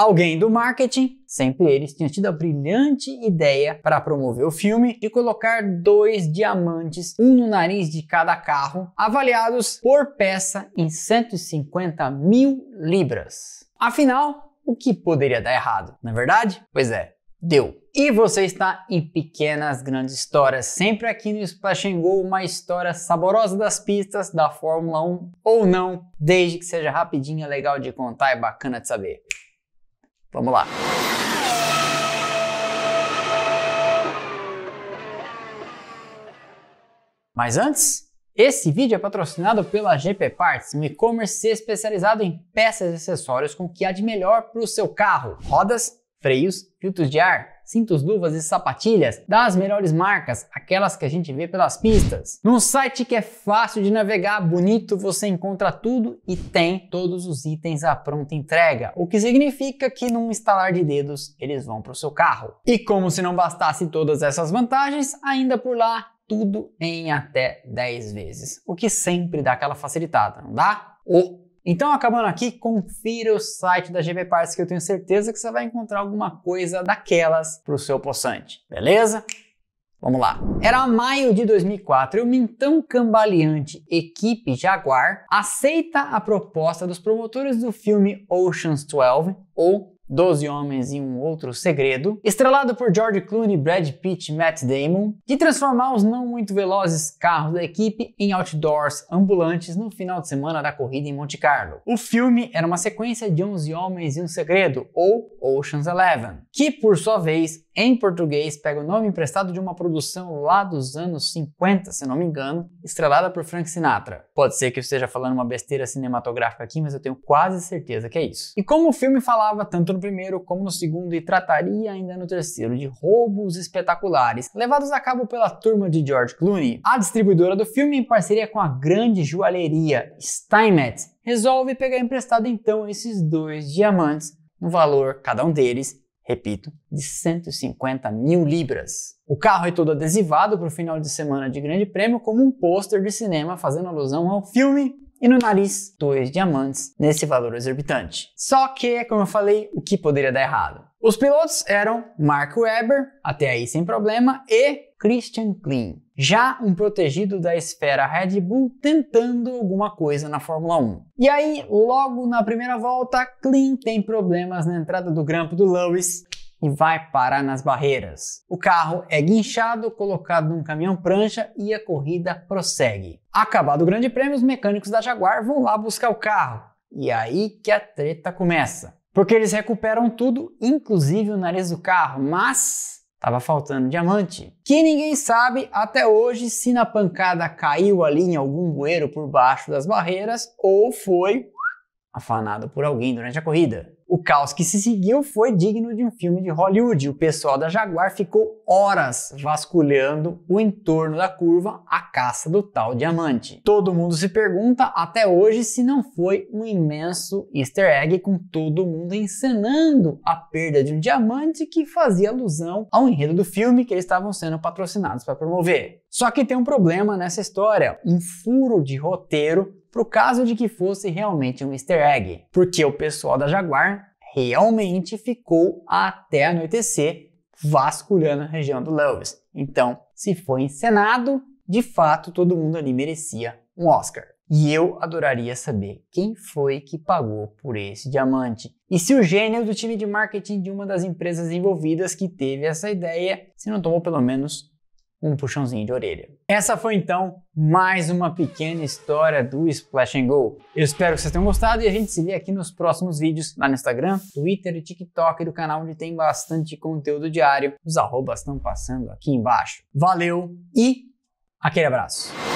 Alguém do marketing, sempre eles, tinha tido a brilhante ideia para promover o filme de colocar dois diamantes, um no nariz de cada carro, avaliados por peça em 150 mil libras. Afinal, o que poderia dar errado, não é verdade? Pois é, deu. E você está em Pequenas Grandes Histórias, sempre aqui no Splash uma história saborosa das pistas da Fórmula 1 ou não, desde que seja rapidinha, legal de contar e bacana de saber. Vamos lá. Mas antes, esse vídeo é patrocinado pela GP Parts, um e-commerce especializado em peças e acessórios com o que há de melhor para o seu carro: rodas, freios, filtros de ar cintos, luvas e sapatilhas das melhores marcas, aquelas que a gente vê pelas pistas. Num site que é fácil de navegar, bonito, você encontra tudo e tem todos os itens à pronta entrega, o que significa que num estalar de dedos eles vão para o seu carro. E como se não bastasse todas essas vantagens, ainda por lá tudo em até 10 vezes, o que sempre dá aquela facilitada, não dá? O então, acabando aqui, confira o site da GV Parts que eu tenho certeza que você vai encontrar alguma coisa daquelas para o seu possante, beleza? Vamos lá. Era maio de 2004 e uma então cambaleante equipe Jaguar aceita a proposta dos promotores do filme Ocean's 12 ou Doze Homens e um Outro Segredo, estrelado por George Clooney, Brad Pitt e Matt Damon, de transformar os não muito velozes carros da equipe em outdoors ambulantes no final de semana da corrida em Monte Carlo. O filme era uma sequência de Onze Homens e um Segredo, ou Ocean's Eleven, que por sua vez em português pega o nome emprestado de uma produção lá dos anos 50, se não me engano, estrelada por Frank Sinatra. Pode ser que eu esteja falando uma besteira cinematográfica aqui, mas eu tenho quase certeza que é isso. E como o filme falava tanto primeiro como no segundo e trataria ainda no terceiro de roubos espetaculares, levados a cabo pela turma de George Clooney. A distribuidora do filme, em parceria com a grande joalheria Steinmetz, resolve pegar emprestado então esses dois diamantes, no valor, cada um deles, repito, de 150 mil libras. O carro é todo adesivado para o final de semana de Grande Prêmio, como um pôster de cinema fazendo alusão ao filme e no nariz dois diamantes nesse valor exorbitante. Só que, como eu falei, o que poderia dar errado? Os pilotos eram Mark Webber, até aí sem problema, e Christian Klein, já um protegido da esfera Red Bull tentando alguma coisa na Fórmula 1. E aí, logo na primeira volta, Klein tem problemas na entrada do grampo do Lewis e vai parar nas barreiras. O carro é guinchado, colocado num caminhão prancha e a corrida prossegue. Acabado o Grande Prêmio, os mecânicos da Jaguar vão lá buscar o carro. E aí que a treta começa. Porque eles recuperam tudo, inclusive o nariz do carro, mas estava faltando diamante. Que ninguém sabe até hoje se na pancada caiu ali em algum bueiro por baixo das barreiras ou foi afanado por alguém durante a corrida. O caos que se seguiu foi digno de um filme de Hollywood. O pessoal da Jaguar ficou horas vasculhando o entorno da curva à caça do tal diamante. Todo mundo se pergunta até hoje se não foi um imenso easter egg com todo mundo encenando a perda de um diamante que fazia alusão ao enredo do filme que eles estavam sendo patrocinados para promover. Só que tem um problema nessa história, um furo de roteiro para o caso de que fosse realmente um easter egg, porque o pessoal da Jaguar realmente ficou até anoitecer vasculhando a região do Lovis. Então, se foi encenado, de fato todo mundo ali merecia um Oscar. E eu adoraria saber quem foi que pagou por esse diamante. E se o gênio do time de marketing de uma das empresas envolvidas que teve essa ideia, se não tomou pelo menos um puxãozinho de orelha. Essa foi então mais uma pequena história do Splash and Go. Eu espero que vocês tenham gostado e a gente se vê aqui nos próximos vídeos lá no Instagram, Twitter e TikTok do canal onde tem bastante conteúdo diário. Os arrobas estão passando aqui embaixo. Valeu e aquele abraço.